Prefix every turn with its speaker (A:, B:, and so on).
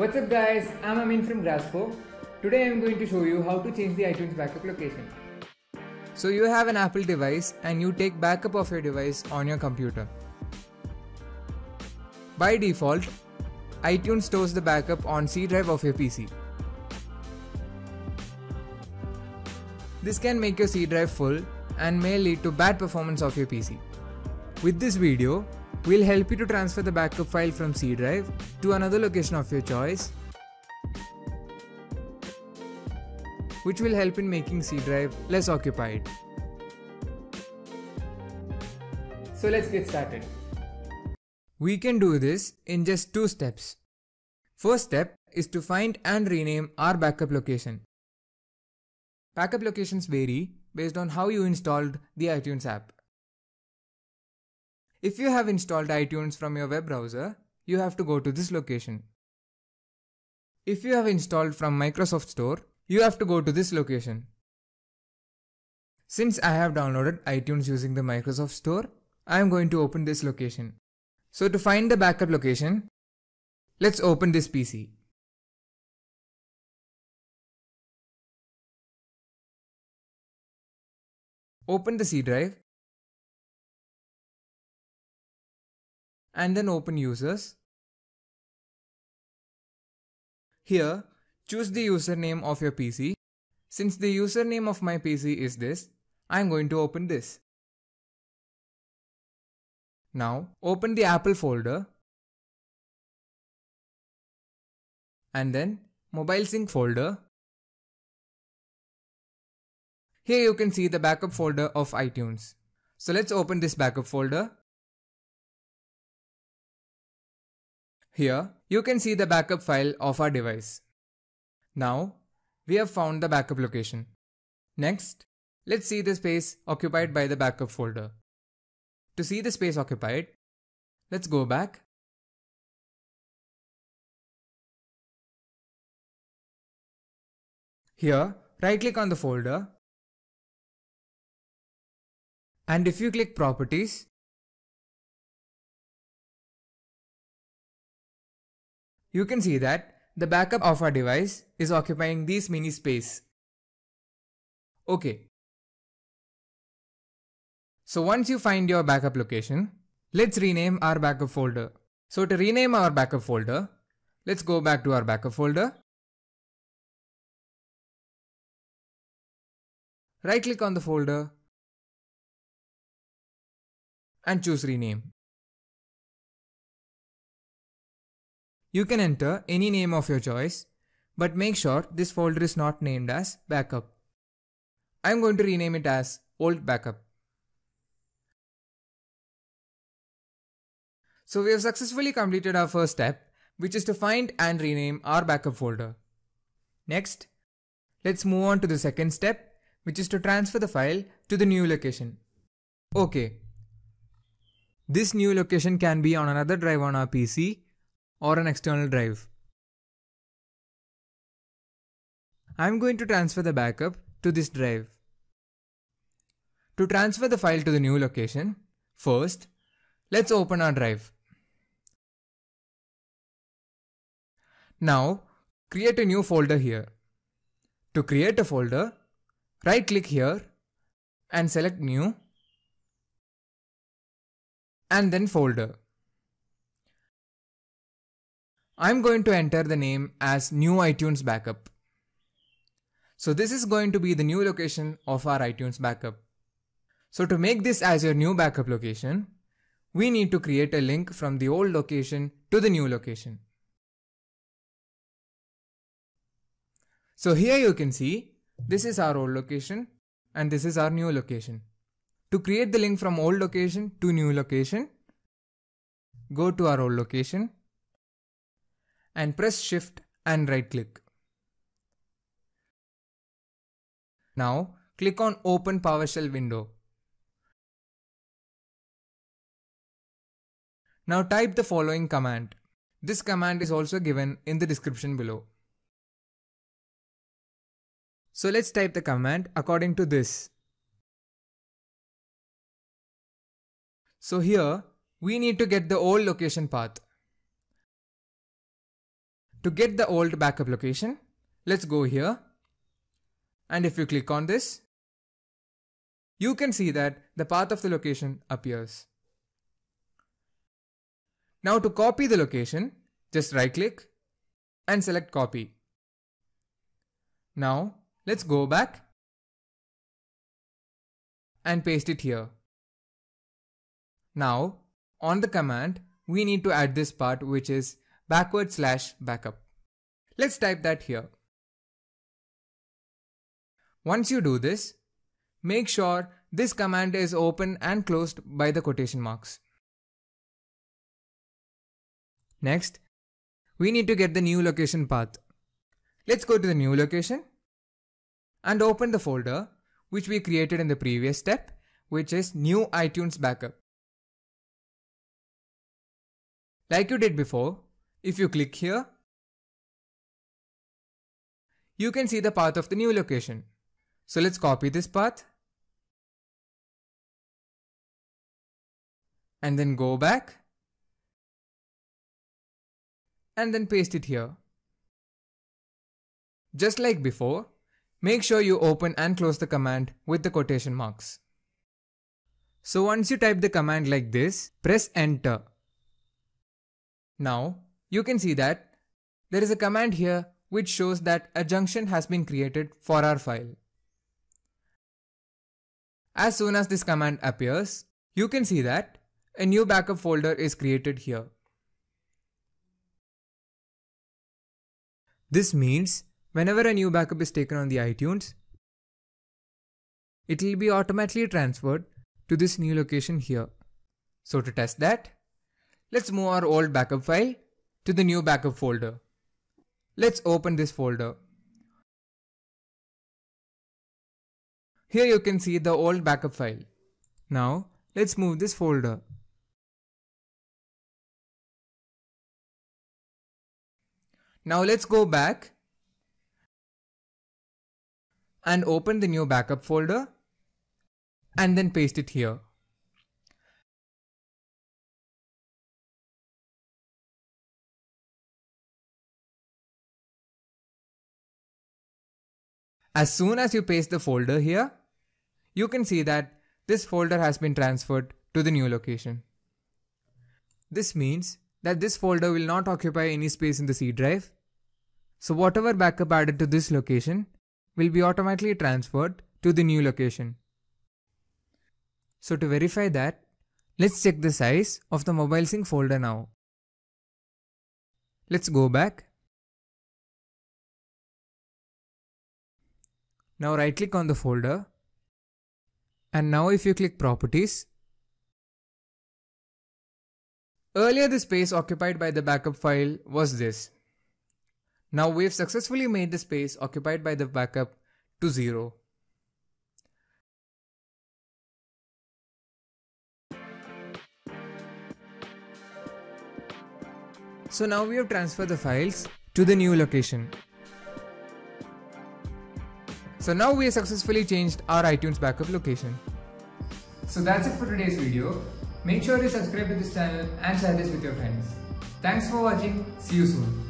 A: What's up guys, I'm Amin from Graspo. Today I'm going to show you how to change the iTunes backup location. So you have an Apple device and you take backup of your device on your computer. By default, iTunes stores the backup on C drive of your PC. This can make your C drive full and may lead to bad performance of your PC. With this video, We'll help you to transfer the backup file from C drive to another location of your choice which will help in making C drive less occupied. So let's get started. We can do this in just two steps. First step is to find and rename our backup location. Backup locations vary based on how you installed the iTunes app. If you have installed iTunes from your web browser, you have to go to this location. If you have installed from Microsoft Store, you have to go to this location. Since I have downloaded iTunes using the Microsoft Store, I am going
B: to open this location. So to find the backup location, let's open this PC. Open the C drive and then open users. Here, choose the username of your PC. Since the username of my PC is this, I'm going to open this. Now, open the Apple folder and then Mobile Sync folder.
A: Here you can see the backup folder of iTunes. So let's open this backup folder
B: Here, you can see the backup file of our device. Now, we have found the backup location. Next, let's see the space occupied by the backup folder. To see the space occupied, let's go back Here, right click on the folder and if you click properties, You can see that the backup of our device is occupying this mini space.
A: OK. So once you find your backup location, let's rename our backup folder. So to rename our backup folder, let's go
B: back to our backup folder. Right click on the folder and choose rename. You can enter
A: any name of your choice, but make sure this folder is not named as backup. I'm going to rename it as old backup. So we have successfully completed our first step, which is to find and rename our backup folder. Next, let's move on to the second step, which is to transfer the file to the new location. Okay. This new location can be on another drive on our PC or an external drive. I'm going to transfer the backup to this drive. To transfer the file to the new location, first, let's open our drive. Now, create a new folder here. To create a folder,
B: right click here and select new and then folder. I'm going to enter
A: the name as new iTunes backup. So this is going to be the new location of our iTunes backup. So to make this as your new backup location, we need to create a link from the old location to the new location. So here you can see, this is our old location and this is our new location. To create the link from old location to new location, go to our old location and press shift and right click. Now click on open PowerShell window. Now type the following command. This command is also given in the
B: description below. So let's type the command according to this. So here, we need to get the old location path.
A: To get the old backup location, let's go here. And if you click on this, you can see that the path of the location appears. Now to copy the location, just right click
B: and select copy. Now let's go back and paste it here. Now
A: on the command, we need to add this part which is backward slash backup. Let's type that here. Once you do this, make sure this command is open and closed by the quotation marks. Next, we need to get the new location path. Let's go to the new location and open the folder which we created in the previous step which is new iTunes backup.
B: Like you did before, if you click here, you can see the path of the new location. So let's copy this path and then go back and then paste it here.
A: Just like before, make sure you open and close the command with the quotation marks. So once you type the command like this, press enter. Now you can see that there is a command here which shows that a junction has been created for our file. As soon as this command appears, you can see that a new backup folder is created here. This means whenever a new backup is taken on the iTunes, it will be automatically transferred to this new location here. So to test that, let's move our old backup file to the new backup folder. Let's open this folder.
B: Here you can see the old backup file. Now let's move this folder. Now let's go back and open the new backup folder and then paste it here. As soon as you paste the folder
A: here, you can see that this folder has been transferred to the new location. This means that this folder will not occupy any space in the C drive. So whatever backup added to this location will be automatically transferred to the new location. So to verify that, let's check the
B: size of the mobile sync folder now. Let's go back Now right click on the folder and now if you click properties
A: Earlier the space occupied by the backup file was this. Now we've successfully made the space occupied by the backup to zero. So now we have transferred the files to the new location. So now we have successfully changed our iTunes backup location. So that's it for today's video. Make sure you subscribe to this channel and share this with your friends. Thanks for watching. See you soon.